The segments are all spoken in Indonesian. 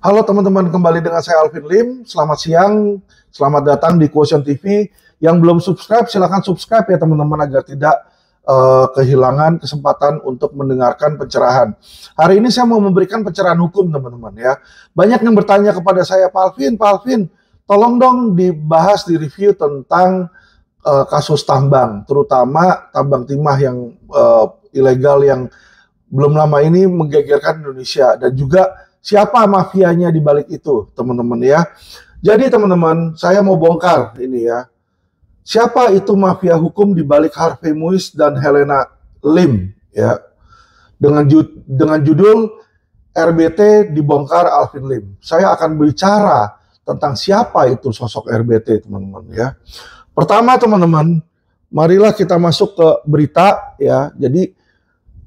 Halo teman-teman, kembali dengan saya Alvin Lim. Selamat siang, selamat datang di Quotion TV. Yang belum subscribe, silahkan subscribe ya teman-teman agar tidak uh, kehilangan kesempatan untuk mendengarkan pencerahan. Hari ini saya mau memberikan pencerahan hukum teman-teman ya. Banyak yang bertanya kepada saya, Pak Alvin, Pak Alvin, tolong dong dibahas di review tentang uh, kasus tambang, terutama tambang timah yang uh, ilegal yang belum lama ini menggegerkan Indonesia dan juga siapa mafianya di balik itu, teman-teman ya. Jadi teman-teman, saya mau bongkar ini ya. Siapa itu mafia hukum di balik Harvey Muis dan Helena Lim ya. Dengan ju dengan judul RBT dibongkar Alvin Lim. Saya akan berbicara tentang siapa itu sosok RBT, teman-teman ya. Pertama, teman-teman, marilah kita masuk ke berita ya. Jadi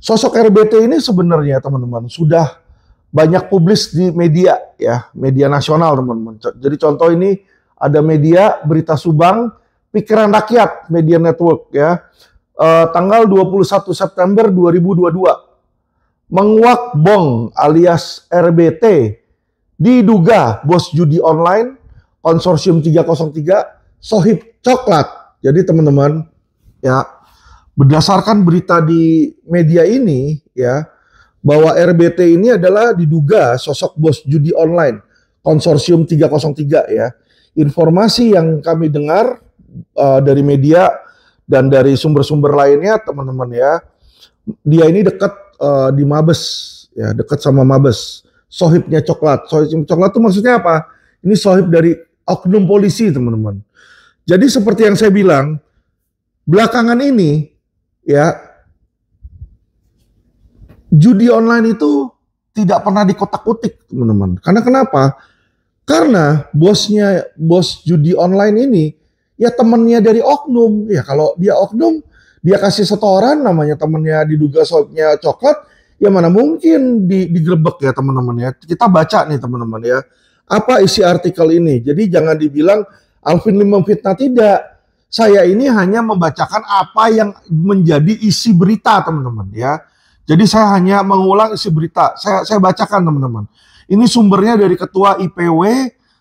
sosok RBT ini sebenarnya teman-teman sudah banyak publis di media ya, media nasional teman-teman. Jadi contoh ini ada media Berita Subang, Pikiran Rakyat Media Network ya. E, tanggal 21 September 2022 menguak Bong alias RBT diduga bos judi online konsorsium 303 sohib coklat. Jadi teman-teman ya berdasarkan berita di media ini ya bahwa RBT ini adalah diduga sosok bos judi online konsorsium 303 ya. Informasi yang kami dengar uh, dari media dan dari sumber-sumber lainnya teman-teman ya, dia ini dekat uh, di Mabes ya, dekat sama Mabes. Sohibnya coklat. Sohib coklat itu maksudnya apa? Ini sohib dari oknum polisi teman-teman. Jadi seperti yang saya bilang, belakangan ini ya judi online itu tidak pernah dikotak-kotik, teman-teman. Karena kenapa? Karena bosnya bos judi online ini ya temennya dari oknum. Ya kalau dia oknum, dia kasih setoran namanya temennya diduga soalnya coklat, ya mana mungkin di, digrebek ya teman-teman ya. Kita baca nih teman-teman ya. Apa isi artikel ini? Jadi jangan dibilang Alvin Lim memfitnah tidak. Saya ini hanya membacakan apa yang menjadi isi berita teman-teman ya. Jadi saya hanya mengulang isi berita. Saya, saya bacakan teman-teman. Ini sumbernya dari Ketua IPW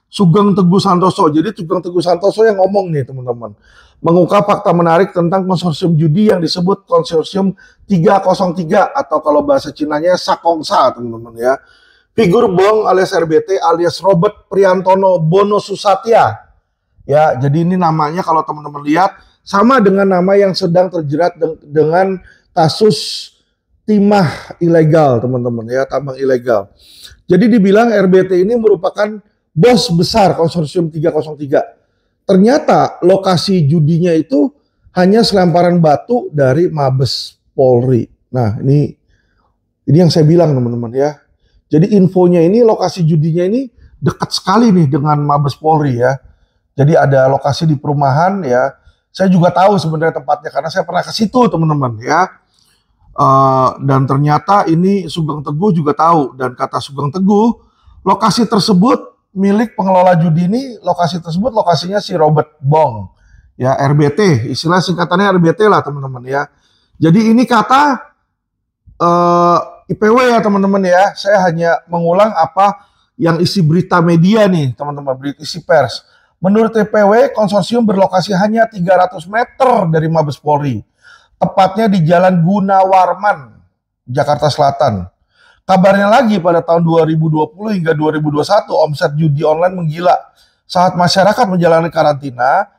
Sugeng Teguh Santoso. Jadi Sugeng Teguh Santoso yang ngomong nih teman-teman. Mengungkap fakta menarik tentang konsorsium judi yang disebut konsorsium 303 atau kalau bahasa Cinanya Sakongsa teman-teman ya. Figur Bong alias RBT alias Robert Priantono Bono Susatya. Ya, jadi ini namanya kalau teman-teman lihat sama dengan nama yang sedang terjerat dengan kasus timah ilegal, teman-teman ya, tambang ilegal. Jadi dibilang RBT ini merupakan bos besar konsorsium 303. Ternyata lokasi judinya itu hanya selemparan batu dari Mabes Polri. Nah, ini ini yang saya bilang teman-teman ya. Jadi infonya ini lokasi judinya ini dekat sekali nih dengan Mabes Polri ya. Jadi ada lokasi di perumahan ya. Saya juga tahu sebenarnya tempatnya karena saya pernah ke situ teman-teman ya. Eh, dan ternyata ini Sugeng Teguh juga tahu dan kata Sugeng Teguh lokasi tersebut milik pengelola judi ini lokasi tersebut lokasinya si Robert Bong ya RBT istilah singkatannya RBT lah teman-teman ya jadi ini kata uh, eh, IPW ya teman-teman ya saya hanya mengulang apa yang isi berita media nih teman-teman berita isi pers menurut IPW konsorsium berlokasi hanya 300 meter dari Mabes Polri tepatnya di Jalan Gunawarman, Jakarta Selatan. Kabarnya lagi pada tahun 2020 hingga 2021 omset judi online menggila. Saat masyarakat menjalani karantina,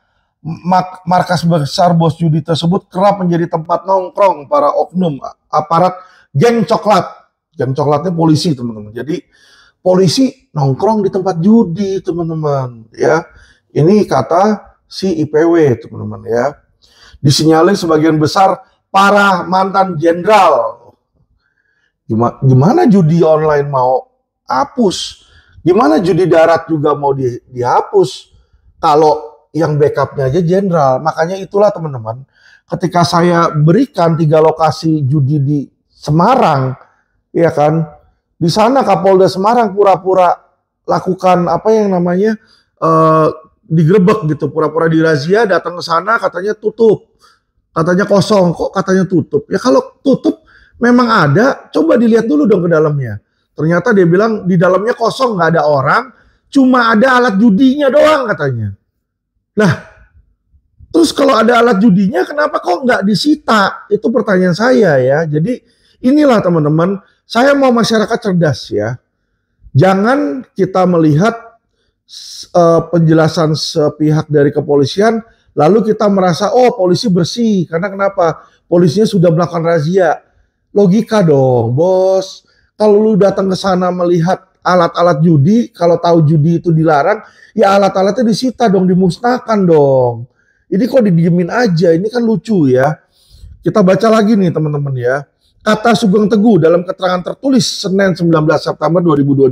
markas besar bos judi tersebut kerap menjadi tempat nongkrong para oknum aparat geng coklat. Geng coklatnya polisi, teman-teman. Jadi polisi nongkrong di tempat judi, teman-teman, ya. Ini kata si IPW, teman-teman, ya disinyalir sebagian besar para mantan jenderal. Gimana judi online mau hapus? Gimana judi darat juga mau di, dihapus? Kalau yang backupnya aja jenderal. Makanya itulah teman-teman, ketika saya berikan tiga lokasi judi di Semarang, ya kan, di sana Kapolda Semarang pura-pura lakukan apa yang namanya uh, digrebek gitu, pura-pura dirazia, datang ke sana katanya tutup. Katanya kosong, kok katanya tutup. Ya kalau tutup memang ada, coba dilihat dulu dong ke dalamnya. Ternyata dia bilang di dalamnya kosong, nggak ada orang, cuma ada alat judinya doang katanya. Lah, terus kalau ada alat judinya kenapa kok nggak disita? Itu pertanyaan saya ya. Jadi inilah teman-teman, saya mau masyarakat cerdas ya. Jangan kita melihat uh, penjelasan sepihak dari kepolisian, lalu kita merasa oh polisi bersih karena kenapa? Polisinya sudah melakukan razia. Logika dong, Bos. Kalau lu datang ke sana melihat alat-alat judi, kalau tahu judi itu dilarang, ya alat-alatnya disita dong, dimusnahkan dong. Ini kok didiemin aja, ini kan lucu ya. Kita baca lagi nih teman-teman ya. Kata Sugeng Teguh dalam keterangan tertulis Senin 19 September 2022.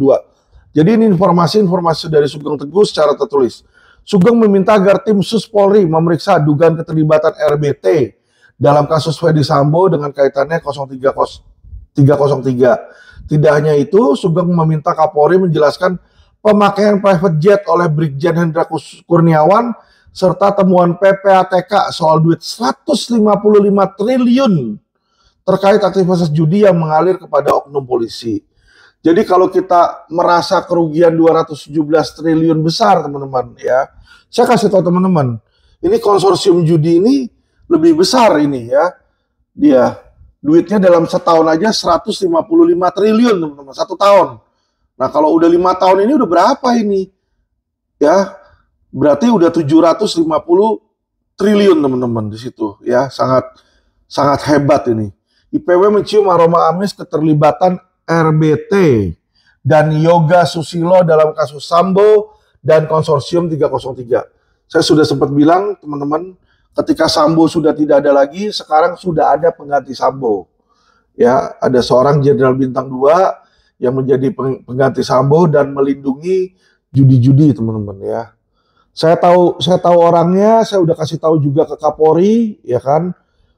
Jadi ini informasi-informasi dari Sugeng Teguh secara tertulis. Sugeng meminta agar tim Sus Polri memeriksa dugaan keterlibatan RBT dalam kasus Fedi Sambo dengan kaitannya 0303. Tidak hanya itu, Sugeng meminta Kapolri menjelaskan pemakaian private jet oleh Brigjen Hendra Kurniawan serta temuan PPATK soal duit 155 triliun terkait aktivitas judi yang mengalir kepada oknum polisi. Jadi kalau kita merasa kerugian 217 triliun besar teman-teman ya. Saya kasih tahu teman-teman, ini konsorsium judi ini lebih besar ini ya. Dia duitnya dalam setahun aja 155 triliun teman-teman, satu tahun. Nah kalau udah lima tahun ini udah berapa ini? Ya berarti udah 750 triliun teman-teman di situ ya sangat sangat hebat ini. IPW mencium aroma amis keterlibatan RBT dan Yoga Susilo dalam kasus Sambo dan konsorsium 303. Saya sudah sempat bilang teman-teman ketika Sambo sudah tidak ada lagi, sekarang sudah ada pengganti Sambo. Ya, ada seorang jenderal bintang 2 yang menjadi pengganti Sambo dan melindungi judi-judi teman-teman ya. Saya tahu saya tahu orangnya, saya udah kasih tahu juga ke Kapolri ya kan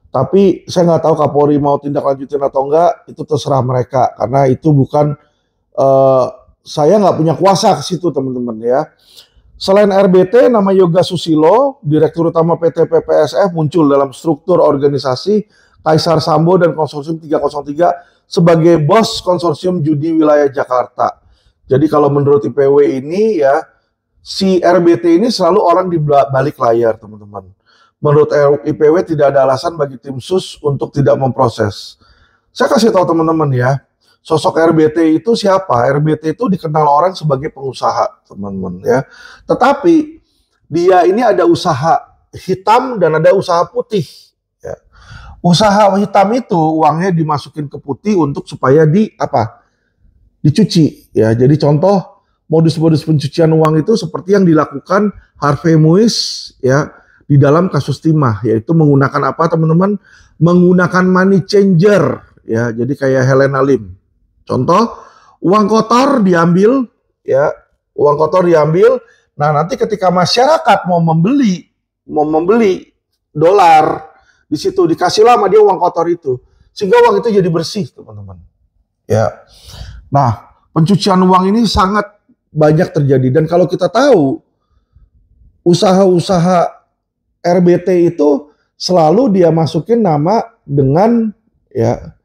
tapi saya nggak tahu Kapolri mau tindak lanjutin atau enggak, itu terserah mereka karena itu bukan uh, saya nggak punya kuasa ke situ teman-teman ya. Selain RBT, nama Yoga Susilo, Direktur Utama PT PPSF muncul dalam struktur organisasi Kaisar Sambo dan Konsorsium 303 sebagai bos konsorsium judi wilayah Jakarta. Jadi kalau menurut IPW ini ya, si RBT ini selalu orang di balik layar teman-teman. Menurut IPW tidak ada alasan bagi tim sus untuk tidak memproses. Saya kasih tahu teman-teman ya, sosok RBT itu siapa? RBT itu dikenal orang sebagai pengusaha, teman-teman ya. Tetapi dia ini ada usaha hitam dan ada usaha putih. Ya. Usaha hitam itu uangnya dimasukin ke putih untuk supaya di apa? Dicuci ya. Jadi contoh modus-modus pencucian uang itu seperti yang dilakukan Harvey Muis ya di dalam kasus timah yaitu menggunakan apa teman-teman menggunakan money changer ya jadi kayak Helena Lim contoh uang kotor diambil ya uang kotor diambil nah nanti ketika masyarakat mau membeli mau membeli dolar di situ dikasih lama dia uang kotor itu sehingga uang itu jadi bersih teman-teman ya nah pencucian uang ini sangat banyak terjadi dan kalau kita tahu usaha-usaha RBT itu selalu dia masukin nama dengan ya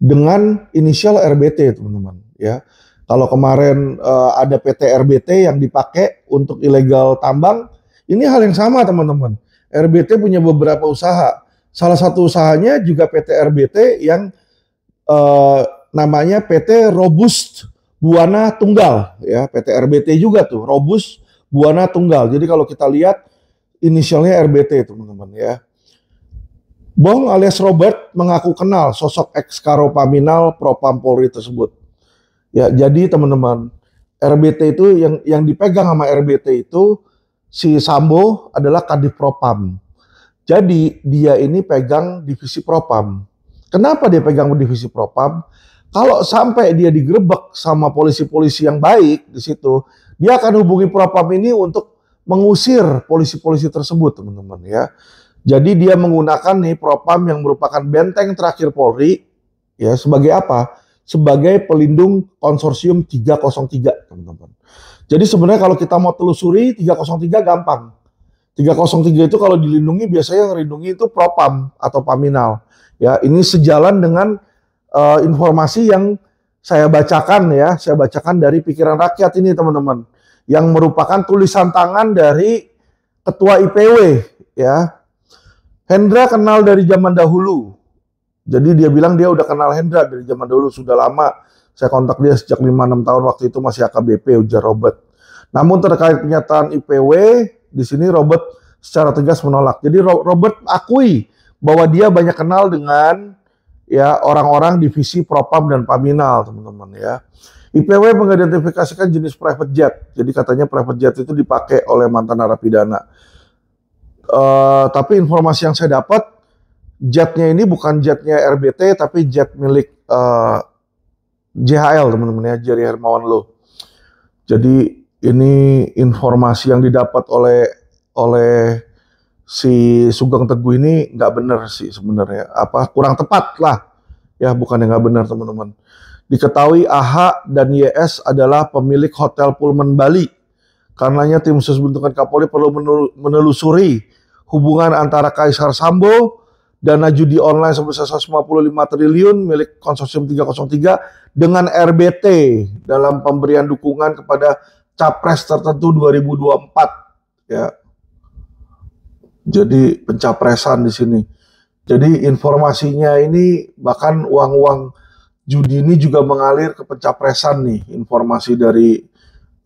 dengan inisial RBT teman-teman ya. Kalau kemarin uh, ada PT RBT yang dipakai untuk ilegal tambang, ini hal yang sama teman-teman. RBT punya beberapa usaha. Salah satu usahanya juga PT RBT yang uh, namanya PT Robust Buana Tunggal ya, PT RBT juga tuh, Robust Buana Tunggal. Jadi kalau kita lihat inisialnya RBT itu, teman-teman ya. Bong alias Robert mengaku kenal sosok ex Karopaminal Propam Polri tersebut. Ya, jadi teman-teman, RBT itu yang yang dipegang sama RBT itu si Sambo adalah Kadif Propam. Jadi dia ini pegang divisi Propam. Kenapa dia pegang divisi Propam? Kalau sampai dia digerebek sama polisi-polisi yang baik di situ, dia akan hubungi Propam ini untuk mengusir polisi-polisi tersebut, teman-teman ya. Jadi dia menggunakan nih propam yang merupakan benteng terakhir Polri ya sebagai apa? Sebagai pelindung konsorsium 303, teman-teman. Jadi sebenarnya kalau kita mau telusuri 303 gampang. 303 itu kalau dilindungi biasanya yang melindungi itu propam atau paminal. Ya, ini sejalan dengan uh, informasi yang saya bacakan ya, saya bacakan dari pikiran rakyat ini teman-teman yang merupakan tulisan tangan dari ketua IPW ya. Hendra kenal dari zaman dahulu. Jadi dia bilang dia udah kenal Hendra dari zaman dahulu sudah lama. Saya kontak dia sejak 5-6 tahun waktu itu masih AKBP ujar Robert. Namun terkait pernyataan IPW di sini Robert secara tegas menolak. Jadi Robert akui bahwa dia banyak kenal dengan ya orang-orang divisi Propam dan Paminal, teman-teman ya. IPW mengidentifikasikan jenis private jet. Jadi katanya private jet itu dipakai oleh mantan narapidana. Uh, tapi informasi yang saya dapat, jetnya ini bukan jetnya RBT, tapi jet milik uh, eh, JHL teman-teman ya, Jerry Hermawan Lo. Jadi ini informasi yang didapat oleh oleh si Sugeng Teguh ini nggak benar sih sebenarnya. Apa kurang tepat lah. Ya bukan yang nggak benar teman-teman. Diketahui AH dan YS adalah pemilik Hotel Pullman Bali. Karenanya tim khusus bentukan Kapolri perlu menelusuri hubungan antara Kaisar Sambo dana judi online sebesar 155 triliun milik konsorsium 303 dengan RBT dalam pemberian dukungan kepada capres tertentu 2024 ya. Jadi pencapresan di sini. Jadi informasinya ini bahkan uang-uang judi ini juga mengalir ke pencapresan nih informasi dari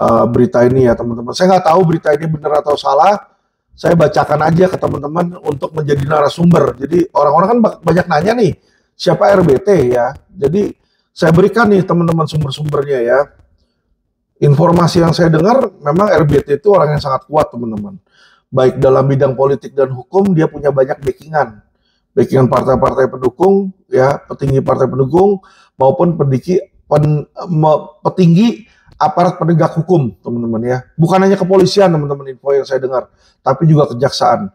uh, berita ini ya teman-teman. Saya nggak tahu berita ini benar atau salah. Saya bacakan aja ke teman-teman untuk menjadi narasumber. Jadi orang-orang kan banyak nanya nih siapa RBT ya. Jadi saya berikan nih teman-teman sumber-sumbernya ya. Informasi yang saya dengar memang RBT itu orang yang sangat kuat teman-teman. Baik dalam bidang politik dan hukum dia punya banyak backingan. Backingan partai-partai pendukung ya, petinggi partai pendukung, maupun pendiki, pen, petinggi aparat penegak hukum, teman-teman ya. Bukan hanya kepolisian, teman-teman info yang saya dengar, tapi juga kejaksaan.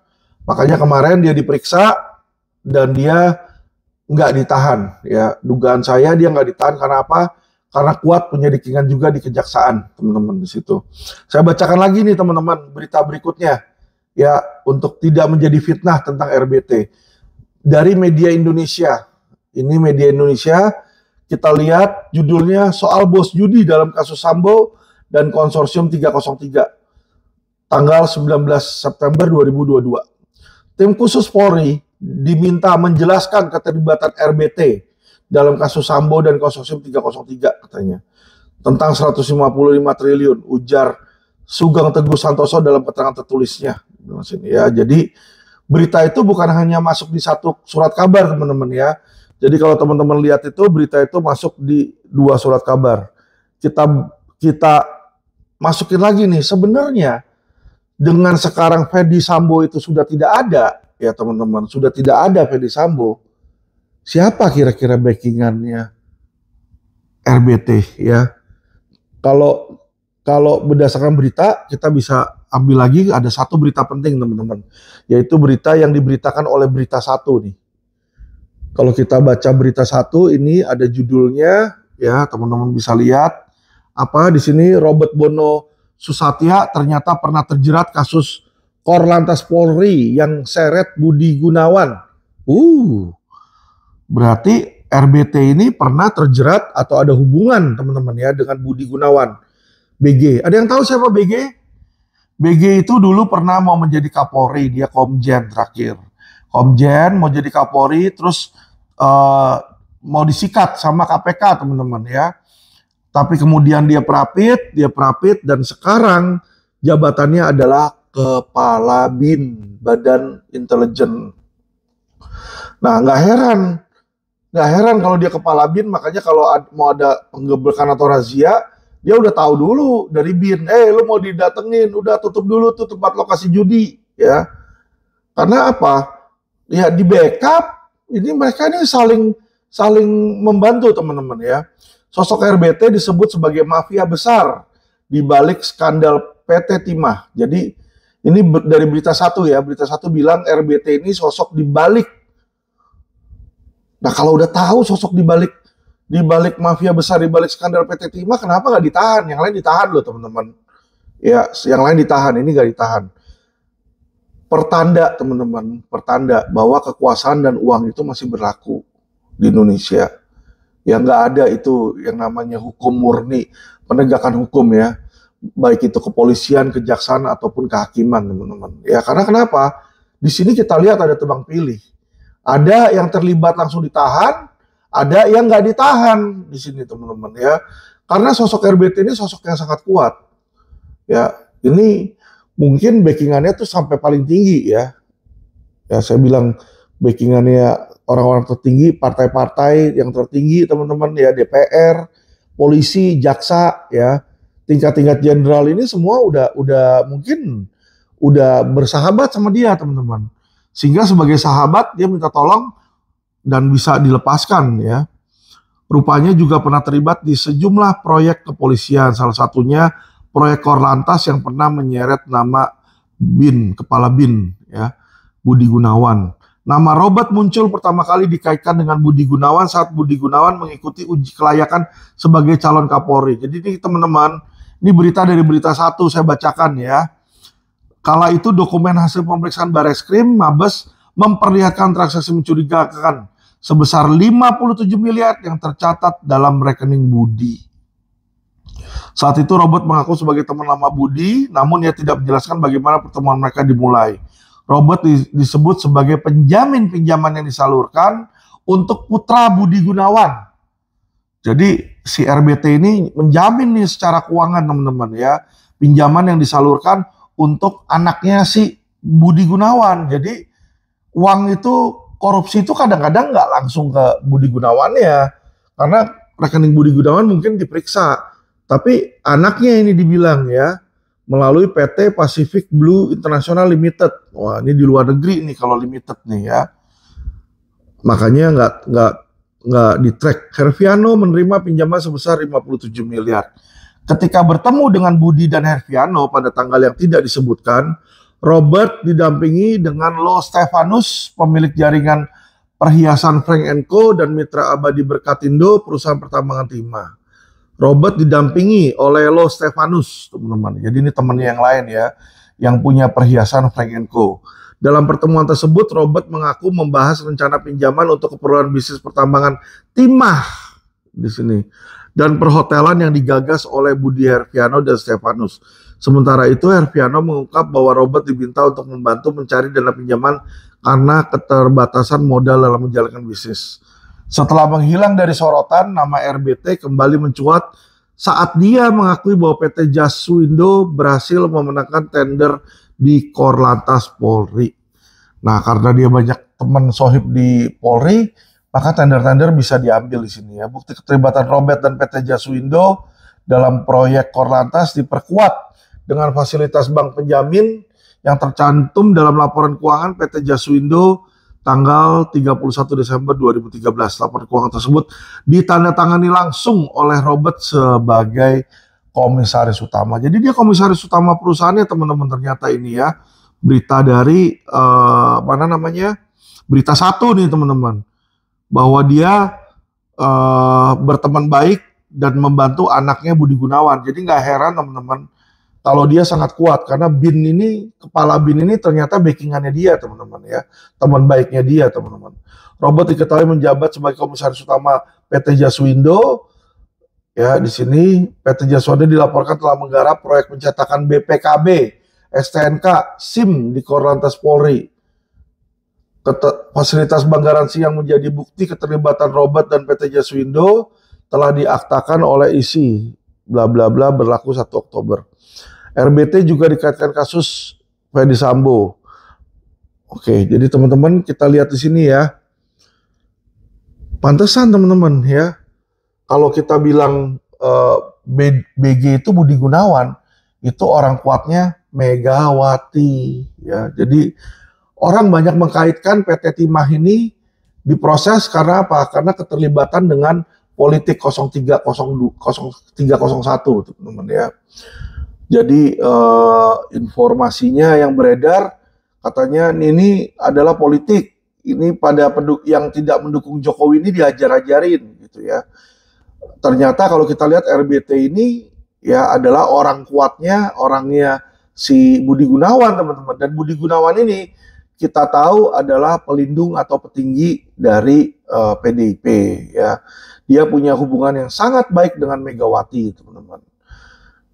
Makanya kemarin dia diperiksa dan dia nggak ditahan ya. Dugaan saya dia nggak ditahan karena apa? Karena kuat punya dikingan juga di kejaksaan, teman-teman di situ. Saya bacakan lagi nih teman-teman berita berikutnya ya untuk tidak menjadi fitnah tentang RBT dari media Indonesia. Ini media Indonesia kita lihat judulnya soal bos judi dalam kasus Sambo dan konsorsium 303 tanggal 19 September 2022. Tim khusus Polri diminta menjelaskan keterlibatan RBT dalam kasus Sambo dan konsorsium 303 katanya. Tentang 155 triliun ujar Sugeng Teguh Santoso dalam keterangan tertulisnya. Ya, jadi berita itu bukan hanya masuk di satu surat kabar teman-teman ya jadi kalau teman-teman lihat itu berita itu masuk di dua surat kabar. Kita kita masukin lagi nih sebenarnya dengan sekarang Fedi Sambo itu sudah tidak ada ya teman-teman, sudah tidak ada Fedi Sambo. Siapa kira-kira backingannya RBT ya? Kalau kalau berdasarkan berita kita bisa ambil lagi ada satu berita penting teman-teman, yaitu berita yang diberitakan oleh berita satu nih kalau kita baca berita satu ini ada judulnya ya teman-teman bisa lihat apa di sini Robert Bono Susatya ternyata pernah terjerat kasus Korlantas Polri yang seret Budi Gunawan. Uh, berarti RBT ini pernah terjerat atau ada hubungan teman-teman ya dengan Budi Gunawan. BG, ada yang tahu siapa BG? BG itu dulu pernah mau menjadi Kapolri, dia Komjen terakhir. Komjen mau jadi Kapolri terus uh, mau disikat sama KPK teman-teman ya. Tapi kemudian dia perapit, dia perapit dan sekarang jabatannya adalah kepala bin Badan Intelijen. Nah nggak heran, nggak heran kalau dia kepala bin makanya kalau mau ada penggebelkan atau razia dia udah tahu dulu dari bin, eh lo mau didatengin, udah tutup dulu tuh tempat lokasi judi ya. Karena apa? ya di backup ini mereka ini saling saling membantu teman-teman ya. Sosok RBT disebut sebagai mafia besar di balik skandal PT Timah. Jadi ini dari berita satu ya, berita satu bilang RBT ini sosok di balik. Nah kalau udah tahu sosok di balik di balik mafia besar di balik skandal PT Timah, kenapa nggak ditahan? Yang lain ditahan loh teman-teman. Ya, yang lain ditahan, ini nggak ditahan pertanda teman-teman, pertanda bahwa kekuasaan dan uang itu masih berlaku di Indonesia. Yang nggak ada itu yang namanya hukum murni, penegakan hukum ya, baik itu kepolisian, kejaksaan ataupun kehakiman teman-teman. Ya karena kenapa? Di sini kita lihat ada tebang pilih, ada yang terlibat langsung ditahan, ada yang nggak ditahan di sini teman-teman ya. Karena sosok RBT ini sosok yang sangat kuat. Ya, ini mungkin backingannya tuh sampai paling tinggi ya. Ya saya bilang backingannya orang-orang tertinggi, partai-partai yang tertinggi teman-teman ya DPR, polisi, jaksa ya. Tingkat-tingkat jenderal ini semua udah udah mungkin udah bersahabat sama dia teman-teman. Sehingga sebagai sahabat dia minta tolong dan bisa dilepaskan ya. Rupanya juga pernah terlibat di sejumlah proyek kepolisian, salah satunya proyek Korlantas yang pernah menyeret nama BIN, kepala BIN ya, Budi Gunawan. Nama Robert muncul pertama kali dikaitkan dengan Budi Gunawan saat Budi Gunawan mengikuti uji kelayakan sebagai calon Kapolri. Jadi ini teman-teman, ini berita dari berita satu saya bacakan ya. Kala itu dokumen hasil pemeriksaan Bareskrim Mabes memperlihatkan transaksi mencurigakan sebesar 57 miliar yang tercatat dalam rekening Budi. Saat itu Robert mengaku sebagai teman lama Budi, namun ia tidak menjelaskan bagaimana pertemuan mereka dimulai. Robert disebut sebagai penjamin pinjaman yang disalurkan untuk putra Budi Gunawan. Jadi si RBT ini menjamin nih secara keuangan teman-teman ya, pinjaman yang disalurkan untuk anaknya si Budi Gunawan. Jadi uang itu korupsi itu kadang-kadang nggak langsung ke Budi Gunawan ya, karena rekening Budi Gunawan mungkin diperiksa tapi anaknya ini dibilang ya melalui PT Pacific Blue International Limited. Wah ini di luar negeri nih kalau limited nih ya. Makanya nggak nggak nggak di track. Herviano menerima pinjaman sebesar 57 miliar. Ketika bertemu dengan Budi dan Herviano pada tanggal yang tidak disebutkan, Robert didampingi dengan Lo Stefanus, pemilik jaringan perhiasan Frank Co dan mitra abadi Berkatindo, perusahaan pertambangan timah. Robert didampingi oleh Lo Stefanus, teman-teman. Jadi ini temannya yang lain ya, yang punya perhiasan Frank Co. Dalam pertemuan tersebut, Robert mengaku membahas rencana pinjaman untuk keperluan bisnis pertambangan timah di sini dan perhotelan yang digagas oleh Budi Herviano dan Stefanus. Sementara itu, Herviano mengungkap bahwa Robert diminta untuk membantu mencari dana pinjaman karena keterbatasan modal dalam menjalankan bisnis. Setelah menghilang dari sorotan, nama RBT kembali mencuat saat dia mengakui bahwa PT Jaswindo berhasil memenangkan tender di Korlantas Polri. Nah, karena dia banyak teman sohib di Polri, maka tender-tender bisa diambil di sini ya. Bukti keterlibatan Robert dan PT Jaswindo dalam proyek Korlantas diperkuat dengan fasilitas bank penjamin yang tercantum dalam laporan keuangan PT Jaswindo tanggal 31 Desember 2013. Laporan keuangan tersebut ditandatangani langsung oleh Robert sebagai komisaris utama. Jadi dia komisaris utama perusahaannya teman-teman ternyata ini ya. Berita dari uh, eh, mana namanya? Berita satu nih teman-teman. Bahwa dia uh, berteman baik dan membantu anaknya Budi Gunawan. Jadi nggak heran teman-teman kalau dia sangat kuat karena bin ini kepala bin ini ternyata backingannya dia teman-teman ya teman baiknya dia teman-teman robot diketahui menjabat sebagai komisaris utama PT Jaswindo ya di sini PT Jaswindo dilaporkan telah menggarap proyek pencetakan BPKB STNK SIM di Korlantas Polri Ket fasilitas bank garansi yang menjadi bukti keterlibatan Robert dan PT Jaswindo telah diaktakan oleh ISI bla bla bla berlaku 1 Oktober. RBT juga dikaitkan kasus Fendi Sambo. Oke, jadi teman-teman kita lihat di sini ya. Pantesan teman-teman ya. Kalau kita bilang uh, eh, BG itu Budi Gunawan, itu orang kuatnya Megawati ya. Jadi orang banyak mengkaitkan PT Timah ini diproses karena apa? Karena keterlibatan dengan politik 030301 02 teman-teman ya. Jadi uh, informasinya yang beredar katanya ini adalah politik. Ini pada penduk yang tidak mendukung Jokowi ini diajar-ajarin gitu ya. Ternyata kalau kita lihat RBT ini ya adalah orang kuatnya, orangnya si Budi Gunawan teman-teman. Dan Budi Gunawan ini kita tahu adalah pelindung atau petinggi dari uh, eh, PDIP ya. Dia punya hubungan yang sangat baik dengan Megawati, teman-teman.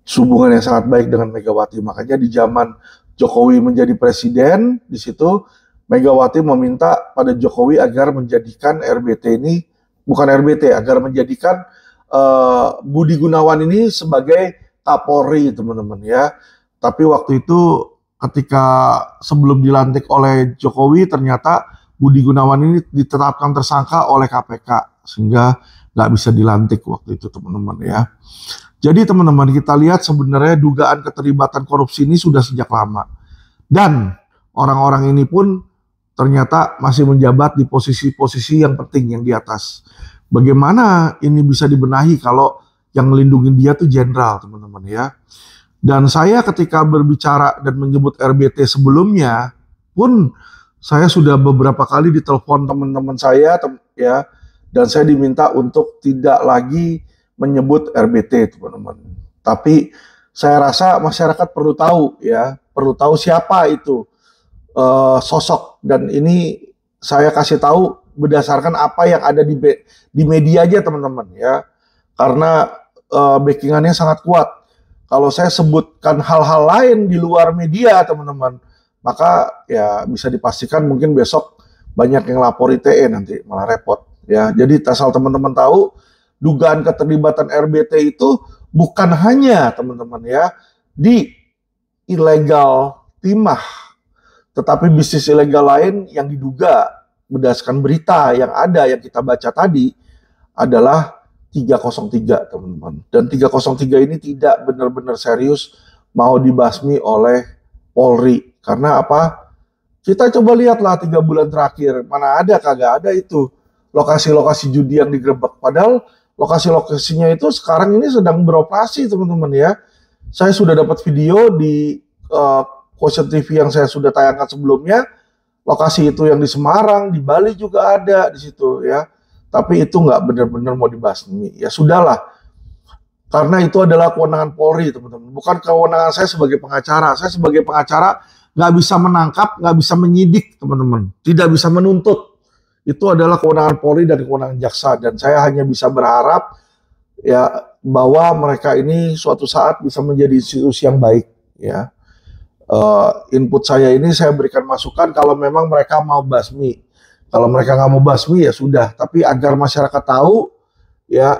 Hubungan yang sangat baik dengan Megawati. Makanya di zaman Jokowi menjadi presiden, di situ Megawati meminta pada Jokowi agar menjadikan RBT ini bukan RBT, agar menjadikan uh, Budi Gunawan ini sebagai Kapolri, teman-teman ya. Tapi waktu itu ketika sebelum dilantik oleh Jokowi ternyata Budi Gunawan ini ditetapkan tersangka oleh KPK sehingga nggak bisa dilantik waktu itu teman-teman ya. Jadi teman-teman kita lihat sebenarnya dugaan keterlibatan korupsi ini sudah sejak lama dan orang-orang ini pun ternyata masih menjabat di posisi-posisi yang penting yang di atas. Bagaimana ini bisa dibenahi kalau yang melindungi dia tuh jenderal teman-teman ya. Dan saya ketika berbicara dan menyebut RBT sebelumnya pun saya sudah beberapa kali ditelepon teman-teman saya tem ya dan saya diminta untuk tidak lagi menyebut RBT teman-teman. Tapi saya rasa masyarakat perlu tahu ya, perlu tahu siapa itu uh, sosok dan ini saya kasih tahu berdasarkan apa yang ada di di media aja teman-teman ya. Karena uh, backingannya sangat kuat. Kalau saya sebutkan hal-hal lain di luar media teman-teman, maka ya bisa dipastikan mungkin besok banyak yang lapor ITE nanti malah repot ya. Jadi asal teman-teman tahu dugaan keterlibatan RBT itu bukan hanya teman-teman ya di ilegal timah tetapi bisnis ilegal lain yang diduga berdasarkan berita yang ada yang kita baca tadi adalah 303 teman-teman. Dan 303 ini tidak benar-benar serius mau dibasmi oleh Polri. Karena apa? Kita coba lihatlah tiga bulan terakhir, mana ada kagak ada itu lokasi-lokasi judi yang digerebek. Padahal lokasi-lokasinya itu sekarang ini sedang beroperasi teman-teman ya. Saya sudah dapat video di uh, Quotient TV yang saya sudah tayangkan sebelumnya, lokasi itu yang di Semarang, di Bali juga ada di situ ya. Tapi itu nggak benar-benar mau dibahas ini. Ya sudahlah. Karena itu adalah kewenangan Polri, teman-teman. Bukan kewenangan saya sebagai pengacara. Saya sebagai pengacara nggak bisa menangkap, nggak bisa menyidik, teman-teman. Tidak bisa menuntut. Itu adalah kewenangan Polri dan kewenangan jaksa. Dan saya hanya bisa berharap ya bahwa mereka ini suatu saat bisa menjadi institusi yang baik. Ya, uh, input saya ini saya berikan masukan kalau memang mereka mau basmi. Kalau mereka nggak mau basmi ya sudah. Tapi agar masyarakat tahu ya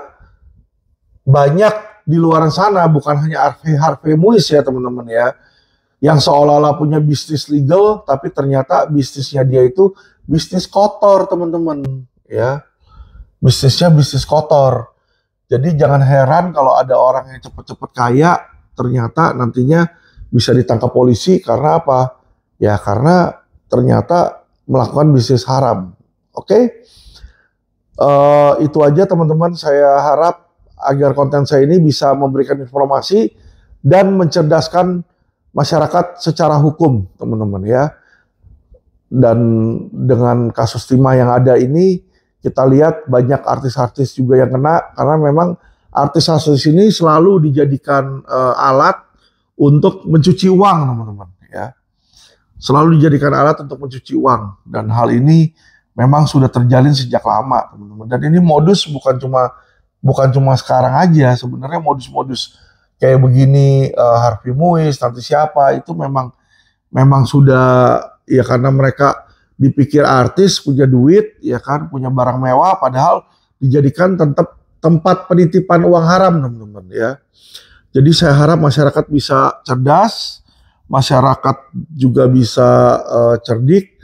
banyak di luar sana bukan hanya Harvey Harvey Muiz ya teman-teman ya yang seolah-olah punya bisnis legal tapi ternyata bisnisnya dia itu bisnis kotor teman-teman ya bisnisnya bisnis kotor jadi jangan heran kalau ada orang yang cepet-cepet kaya ternyata nantinya bisa ditangkap polisi karena apa ya karena ternyata melakukan bisnis haram oke okay? uh, eh, itu aja teman-teman saya harap agar konten saya ini bisa memberikan informasi dan mencerdaskan masyarakat secara hukum, teman-teman ya. Dan dengan kasus timah yang ada ini, kita lihat banyak artis-artis juga yang kena karena memang artis-artis ini selalu dijadikan e, alat untuk mencuci uang, teman-teman ya. Selalu dijadikan alat untuk mencuci uang dan hal ini memang sudah terjalin sejak lama, teman-teman. Dan ini modus bukan cuma bukan cuma sekarang aja, sebenarnya modus-modus kayak begini uh, Harvey Muiz nanti siapa itu memang memang sudah ya karena mereka dipikir artis punya duit ya kan punya barang mewah padahal dijadikan tetap tempat penitipan uang haram teman-teman ya jadi saya harap masyarakat bisa cerdas masyarakat juga bisa uh, cerdik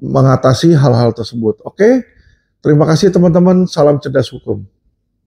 mengatasi hal-hal tersebut oke terima kasih teman-teman salam cerdas hukum